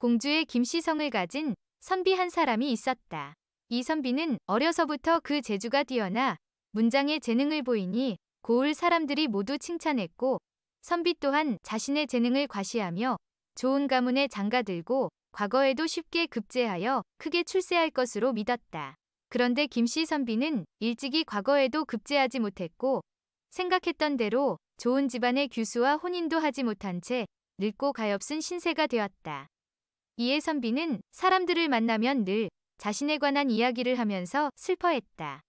공주의 김시성을 가진 선비 한 사람이 있었다. 이 선비는 어려서부터 그 재주가 뛰어나 문장의 재능을 보이니 고을 사람들이 모두 칭찬했고 선비 또한 자신의 재능을 과시하며 좋은 가문에 장가들고 과거에도 쉽게 급제하여 크게 출세할 것으로 믿었다. 그런데 김씨 선비는 일찍이 과거에도 급제하지 못했고 생각했던 대로 좋은 집안의 규수와 혼인도 하지 못한 채 늙고 가엾은 신세가 되었다. 이에 선비는 사람들을 만나면 늘 자신에 관한 이야기를 하면서 슬퍼했다.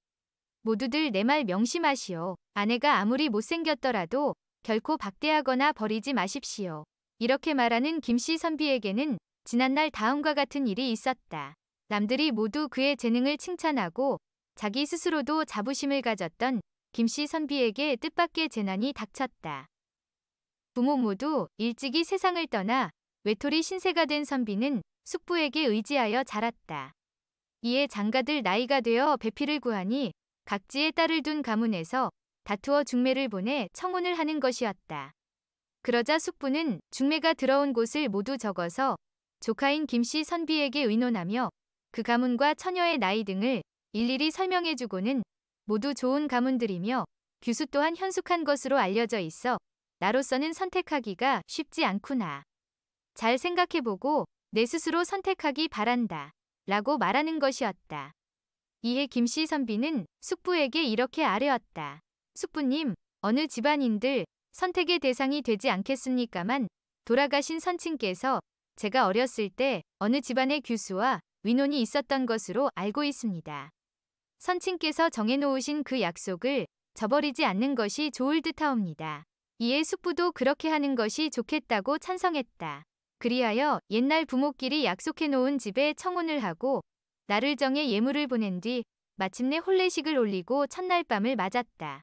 모두들 내 말 명심하시오. 아내가 아무리 못생겼더라도 결코 박대하거나 버리지 마십시오. 이렇게 말하는 김씨 선비에게는 지난날 다음과 같은 일이 있었다. 남들이 모두 그의 재능을 칭찬하고 자기 스스로도 자부심을 가졌던 김씨 선비에게 뜻밖의 재난이 닥쳤다. 부모 모두 일찍이 세상을 떠나 외톨이 신세가 된 선비는 숙부에게 의지하여 자랐다. 이에 장가들 나이가 되어 배필을 구하니 각지에 딸을 둔 가문에서 다투어 중매를 보내 청혼을 하는 것이었다. 그러자 숙부는 중매가 들어온 곳을 모두 적어서 조카인 김씨 선비에게 의논하며 그 가문과 처녀의 나이 등을 일일이 설명해주고는 모두 좋은 가문들이며 규수 또한 현숙한 것으로 알려져 있어 나로서는 선택하기가 쉽지 않구나. 잘 생각해보고 내 스스로 선택하기 바란다. 라고 말하는 것이었다. 이에 김씨 선비는 숙부에게 이렇게 아뢰었다. 숙부님, 어느 집안인들 선택의 대상이 되지 않겠습니까만 돌아가신 선친께서 제가 어렸을 때 어느 집안의 규수와 위논이 있었던 것으로 알고 있습니다. 선친께서 정해놓으신 그 약속을 저버리지 않는 것이 좋을 듯하옵니다. 이에 숙부도 그렇게 하는 것이 좋겠다고 찬성했다. 그리하여 옛날 부모끼리 약속해 놓은 집에 청혼을 하고 나를 정해 예물을 보낸 뒤 마침내 혼례식을 올리고 첫날 밤을 맞았다.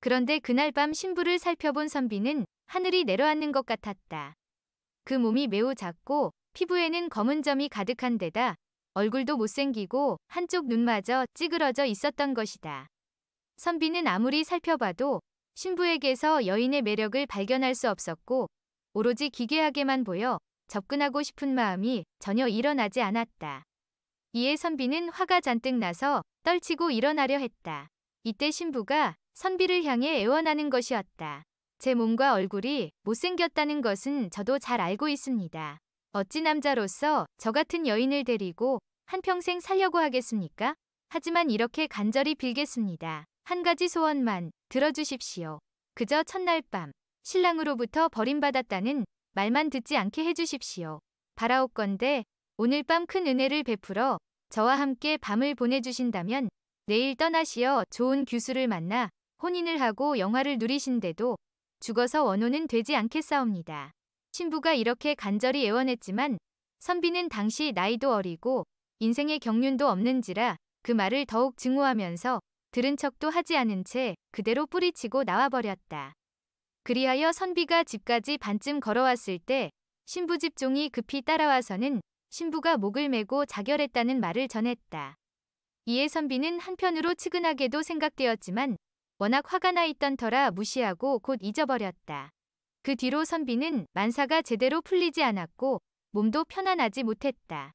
그런데 그날 밤 신부를 살펴본 선비는 하늘이 내려앉는 것 같았다. 그 몸이 매우 작고 피부에는 검은 점이 가득한 데다 얼굴도 못생기고 한쪽 눈마저 찌그러져 있었던 것이다. 선비는 아무리 살펴봐도 신부에게서 여인의 매력을 발견할 수 없었고 오로지 기괴하게만 보여 접근하고 싶은 마음이 전혀 일어나지 않았다. 이에 선비는 화가 잔뜩 나서 떨치고 일어나려 했다. 이때 신부가 선비를 향해 애원하는 것이었다. 제 몸과 얼굴이 못생겼다는 것은 저도 잘 알고 있습니다. 어찌 남자로서 저 같은 여인을 데리고 한평생 살려고 하겠습니까? 하지만 이렇게 간절히 빌겠습니다. 한 가지 소원만 들어주십시오. 그저 첫날 밤 신랑으로부터 버림받았다는 말만 듣지 않게 해주십시오. 바라옵건데 오늘 밤 큰 은혜를 베풀어 저와 함께 밤을 보내주신다면 내일 떠나시어 좋은 규수를 만나 혼인을 하고 영화를 누리신데도 죽어서 원호는 되지 않겠사옵니다. 신부가 이렇게 간절히 애원했지만 선비는 당시 나이도 어리고 인생의 경륜도 없는지라 그 말을 더욱 증오하면서 들은 척도 하지 않은 채 그대로 뿌리치고 나와버렸다. 그리하여 선비가 집까지 반쯤 걸어왔을 때 신부 집종이 급히 따라와서는 신부가 목을 메고 자결했다는 말을 전했다. 이에 선비는 한편으로 측은하게도 생각되었지만 워낙 화가 나 있던 터라 무시하고 곧 잊어버렸다. 그 뒤로 선비는 만사가 제대로 풀리지 않았고 몸도 편안하지 못했다.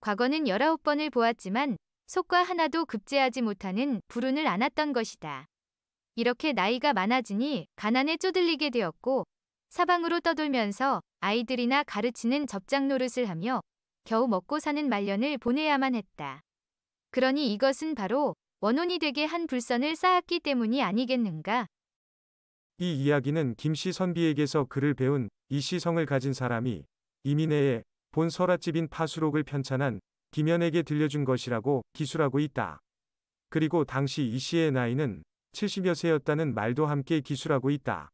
과거는 19번을 보았지만 속과 하나도 급제하지 못하는 불운을 안았던 것이다. 이렇게 나이가 많아지니 가난에 쪼들리게 되었고 사방으로 떠돌면서 아이들이나 가르치는 접장 노릇을 하며 겨우 먹고 사는 말년을 보내야만 했다. 그러니 이것은 바로 원혼이 되게 한 불선을 쌓았기 때문이 아니겠는가? 이 이야기는 김씨 선비에게서 그를 배운 이씨성을 가진 사람이 이민해의 본설아집인 파수록을 편찬한 김연에게 들려준 것이라고 기술하고 있다. 그리고 당시 이씨의 나이는 70여 세였다는 말도 함께 기술하고 있다.